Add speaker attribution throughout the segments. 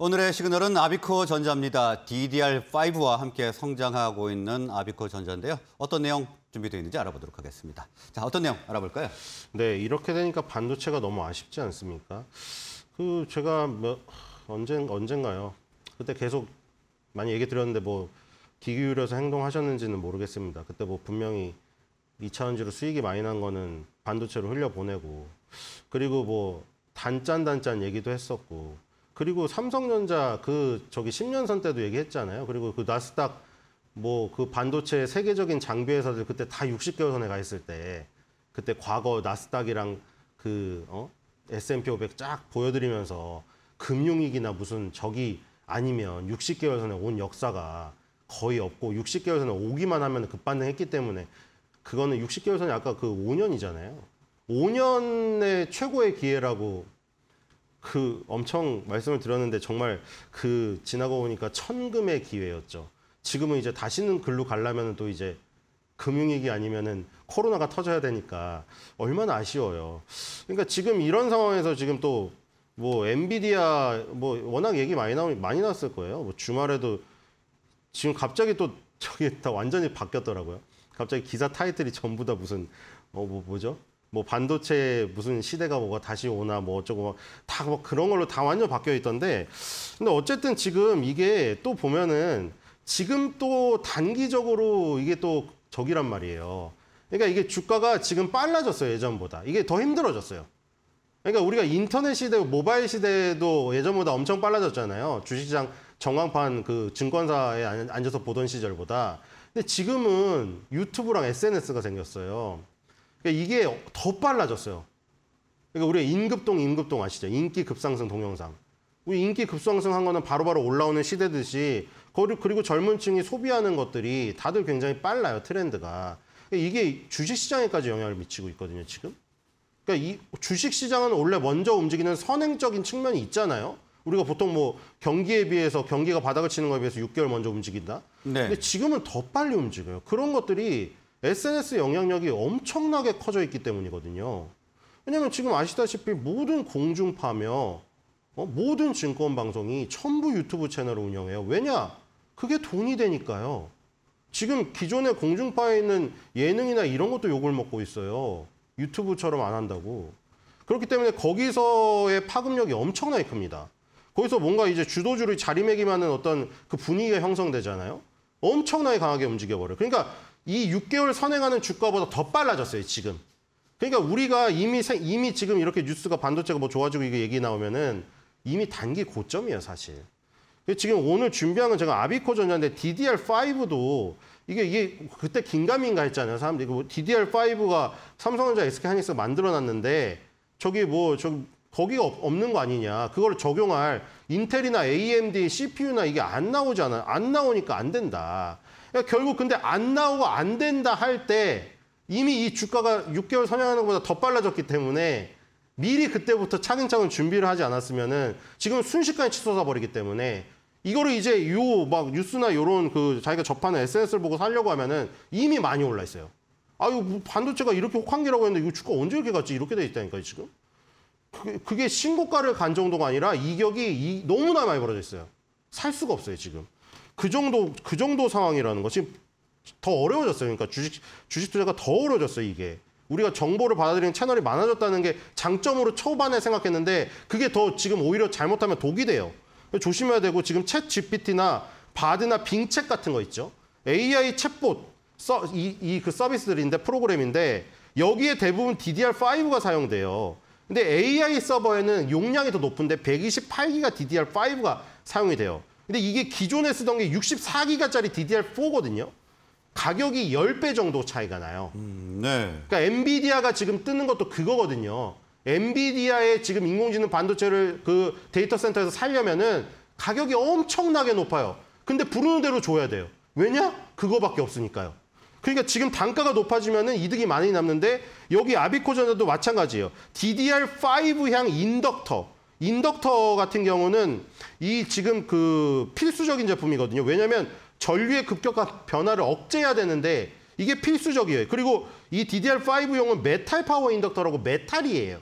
Speaker 1: 오늘의 시그널은 아비코 전자입니다. DDR5와 함께 성장하고 있는 아비코 전자인데요. 어떤 내용 준비되어 있는지 알아보도록 하겠습니다. 자, 어떤 내용 알아볼까요? 네, 이렇게 되니까 반도체가 너무 아쉽지 않습니까? 그 제가 뭐 언젠 언젠가요. 그때 계속 많이 얘기 드렸는데 뭐기기울에서 행동하셨는지는 모르겠습니다. 그때 뭐 분명히 2차원지로 수익이 많이 난 거는 반도체로 흘려보내고 그리고 뭐 단짠단짠 얘기도 했었고 그리고 삼성전자 그 저기 10년선 때도 얘기했잖아요. 그리고 그 나스닥 뭐 그 반도체 세계적인 장비 회사들 그때 다 60개월 선에 가 있을 때 그때 과거 나스닥이랑 그 어? S&P 500 쫙 보여드리면서 금융위기나 무슨 적이 아니면 60개월 선에 온 역사가 거의 없고 60개월 선에 오기만 하면 급반등했기 때문에 그거는 60개월 선이 아까 그 5년이잖아요. 5년의 최고의 기회라고 그 엄청 말씀을 드렸는데 정말 그 지나고 보니까 천금의 기회였죠. 지금은 이제 다시는 글로 가려면 또 이제 금융위기 아니면은 코로나가 터져야 되니까 얼마나 아쉬워요. 그러니까 지금 이런 상황에서 지금 또 뭐 엔비디아 뭐 워낙 얘기 많이 나오 많이 났을 거예요. 뭐 주말에도 지금 갑자기 또 저게 다 완전히 바뀌었더라고요. 갑자기 기사 타이틀이 전부 다 무슨 어뭐 뭐죠? 뭐 반도체 무슨 시대가 뭐가 다시 오나 뭐 어쩌고 막다막 뭐 그런 걸로 다 완전 바뀌어 있던데 근데 어쨌든 지금 이게 또 보면은 지금 또 단기적으로 이게 또 적이란 말이에요. 그러니까 이게 주가가 지금 빨라졌어요 예전보다 이게 더 힘들어졌어요. 그러니까 우리가 인터넷 시대, 모바일 시대도 예전보다 엄청 빨라졌잖아요. 주식시장 정황판그 증권사에 앉아서 보던 시절보다. 근데 지금은 유튜브랑 SNS가 생겼어요. 그러니까 이게 더 빨라졌어요. 그러니까 우리가 임급동, 인급동 아시죠? 인기 급상승 동영상. 우리 인기 급상승한 거는 바로바로 올라오는 시대듯이 그리고 젊은 층이 소비하는 것들이 다들 굉장히 빨라요, 트렌드가. 그러니까 이게 주식시장에까지 영향을 미치고 있거든요, 지금. 그러니까 이 주식시장은 원래 먼저 움직이는 선행적인 측면이 있잖아요. 우리가 보통 뭐 경기에 비해서 경기가 바닥을 치는 거에 비해서 6개월 먼저 움직인다. 네. 근데 지금은 더 빨리 움직여요. 그런 것들이 SNS 영향력이 엄청나게 커져 있기 때문이거든요. 왜냐면 하 지금 아시다시피 모든 공중파며 어, 모든 증권 방송이 전부 유튜브 채널을 운영해요. 왜냐? 그게 돈이 되니까요. 지금 기존의 공중파에 있는 예능이나 이런 것도 욕을 먹고 있어요. 유튜브처럼 안 한다고. 그렇기 때문에 거기서의 파급력이 엄청나게 큽니다. 거기서 뭔가 이제 주도주를 자리매김하는 어떤 그 분위기가 형성되잖아요. 엄청나게 강하게 움직여버려요. 그러니까 이 6개월 선행하는 주가보다 더 빨라졌어요, 지금. 그러니까 우리가 이미 이미 지금 이렇게 뉴스가 반도체가 뭐 좋아지고 이게 얘기 나오면은 이미 단기 고점이에요, 사실. 그 지금 오늘 준비한 건 제가 아비코 전자인데 DDR5도 이게 이게 그때 긴가민가 했잖아요. 사람들이 그 뭐 DDR5가 삼성전자 SK 하이닉스 만들어 놨는데 저기 뭐저 거기가 없는 거 아니냐. 그걸 적용할 인텔이나 AMD, CPU나 이게 안 나오잖아. 안 나오니까 안 된다. 그러니까 결국 근데 안 나오고 안 된다 할 때 이미 이 주가가 6개월 선양하는 것보다 더 빨라졌기 때문에 미리 그때부터 차근차근 준비를 하지 않았으면은 지금 순식간에 치솟아 버리기 때문에 이거를 이제 요 막 뉴스나 요런 그 자기가 접하는 SNS를 보고 살려고 하면은 이미 많이 올라 있어요. 아유 뭐 반도체가 이렇게 혹한기라고 했는데 이거 주가 언제 이렇게 갔지 이렇게 돼 있다니까 지금. 그게 신고가를 간 정도가 아니라 이격이 이, 너무나 많이 벌어져 있어요. 살 수가 없어요, 지금. 그 정도, 그 정도 상황이라는 것이 더 어려워졌어요. 그러니까 주식, 주식 투자가 더 어려워졌어요, 이게. 우리가 정보를 받아들이는 채널이 많아졌다는 게 장점으로 초반에 생각했는데 그게 더 지금 오히려 잘못하면 독이 돼요. 조심해야 되고 지금 챗 GPT나 바드나 빙챗 같은 거 있죠. AI 챗봇 서, 이, 이 그 서비스들인데 프로그램인데 여기에 대부분 DDR5가 사용돼요. 근데 AI 서버에는 용량이 더 높은데 128기가 DDR5가 사용이 돼요. 근데 이게 기존에 쓰던 게 64기가짜리 DDR4거든요. 가격이 10배 정도 차이가 나요. 음, 네. 그러니까 엔비디아가 지금 뜨는 것도 그거거든요. 엔비디아의 지금 인공지능 반도체를 그 데이터 센터에서 살려면은 가격이 엄청나게 높아요. 근데 부르는 대로 줘야 돼요. 왜냐? 그거밖에 없으니까요. 그러니까 지금 단가가 높아지면 이득이 많이 남는데 여기 아비코전자도 마찬가지예요. DDR5향 인덕터. 인덕터 같은 경우는 이 지금 그 필수적인 제품이거든요. 왜냐하면 전류의 급격한 변화를 억제해야 되는데 이게 필수적이에요. 그리고 이 DDR5용은 메탈 파워 인덕터라고 메탈이에요.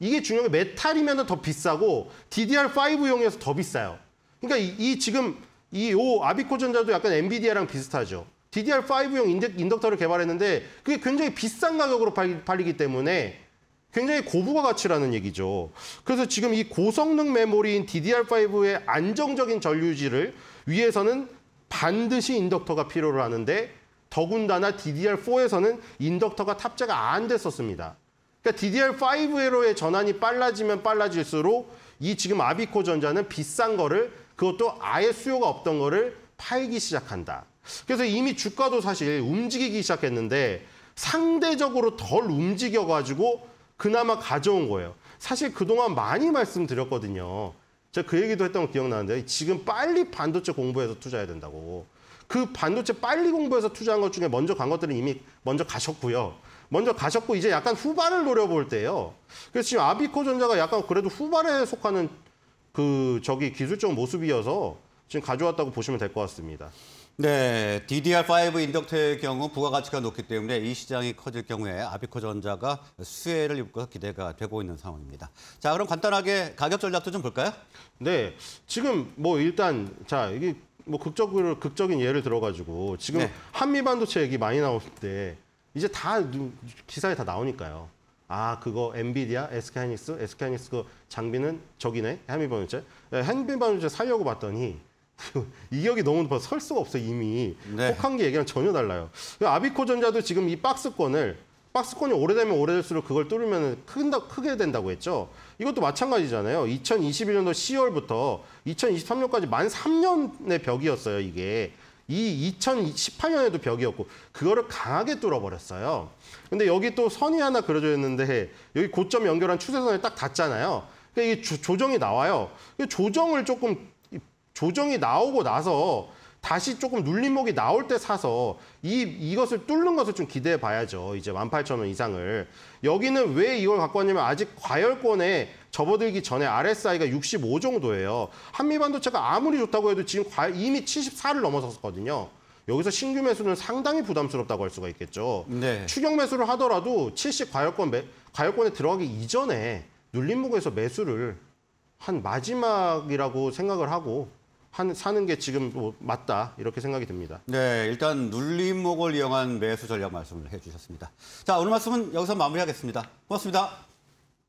Speaker 1: 이게 중요한 게 메탈이면 더 비싸고 DDR5용에서 더 비싸요. 그러니까 이, 이 지금 이 오 아비코 전자도 약간 엔비디아랑 비슷하죠. DDR5용 인덕터를 개발했는데 그게 굉장히 비싼 가격으로 팔리기 때문에 굉장히 고부가 가치라는 얘기죠. 그래서 지금 이 고성능 메모리인 DDR5의 안정적인 전류지를 위해서는 반드시 인덕터가 필요로 하는데 더군다나 DDR4에서는 인덕터가 탑재가 안 됐었습니다. 그러니까 DDR5로의 전환이 빨라지면 빨라질수록 이 지금 아비코 전자는 비싼 거를 그것도 아예 수요가 없던 거를 팔기 시작한다. 그래서 이미 주가도 사실 움직이기 시작했는데 상대적으로 덜 움직여가지고 그나마 가져온 거예요. 사실 그동안 많이 말씀드렸거든요. 제가 그 얘기도 했던 거 기억나는데 지금 빨리 반도체 공부해서 투자해야 된다고. 그 반도체 빨리 공부해서 투자한 것 중에 먼저 간 것들은 이미 먼저 가셨고요. 먼저 가셨고 이제 약간 후반을 노려볼 때예요. 그래서 지금 아비코전자가 약간 그래도 후반에 속하는 그 저기 기술적 모습이어서 지금 가져왔다고 보시면 될 것 같습니다. 네, DDR5 인덕트의 경우 부가가치가 높기 때문에 이 시장이 커질 경우에 아비코전자가 수혜를 입고 기대가 되고 있는 상황입니다. 자, 그럼 간단하게 가격 전략도 좀 볼까요? 네, 지금 뭐 일단 자 이게 뭐 극적으로 극적인 예를 들어가지고 지금 네. 한미 반도체 얘기 많이 나올 때 이제 다 기사에 다 나오니까요. 아 그거 엔비디아, SK하이닉스, SK하이닉스 그 장비는 저기네 한미 반도체, 예, 한미 반도체 살려고 봤더니. 그 이격이 너무 높아서 설 수가 없어 요 이미. 네. 폭한기 얘기랑 전혀 달라요. 그 아비코전자도 지금 이 박스권을 박스권이 오래되면 오래될수록 그걸 뚫으면 큰다, 크게 된다고 했죠. 이것도 마찬가지잖아요. 2021년도 10월부터 2023년까지 만 3년의 벽이었어요, 이게. 이 2018년에도 벽이었고 그거를 강하게 뚫어버렸어요. 근데 여기 또 선이 하나 그려져 있는데 여기 고점 연결한 추세선을 딱 닿잖아요. 그러니까 이게 조, 정이 나와요. 그 조정을 조금 조정이 나오고 나서 다시 조금 눌림목이 나올 때 사서 이, 이것을 뚫는 것을 좀 기대해 봐야죠. 이제 18,000원 이상을. 여기는 왜 이걸 갖고 왔냐면 아직 과열권에 접어들기 전에 RSI가 65 정도예요. 한미반도체가 아무리 좋다고 해도 지금 이미 74를 넘어섰거든요. 여기서 신규 매수는 상당히 부담스럽다고 할 수가 있겠죠. 네. 추격 매수를 하더라도 70 과열권 매, 과열권에 들어가기 이전에 눌림목에서 매수를 한 마지막이라고 생각을 하고 사는 게 지금 뭐 맞다 이렇게 생각이 듭니다. 네, 일단 눌림목을 이용한 매수 전략 말씀을 해주셨습니다. 자, 오늘 말씀은 여기서 마무리하겠습니다. 고맙습니다.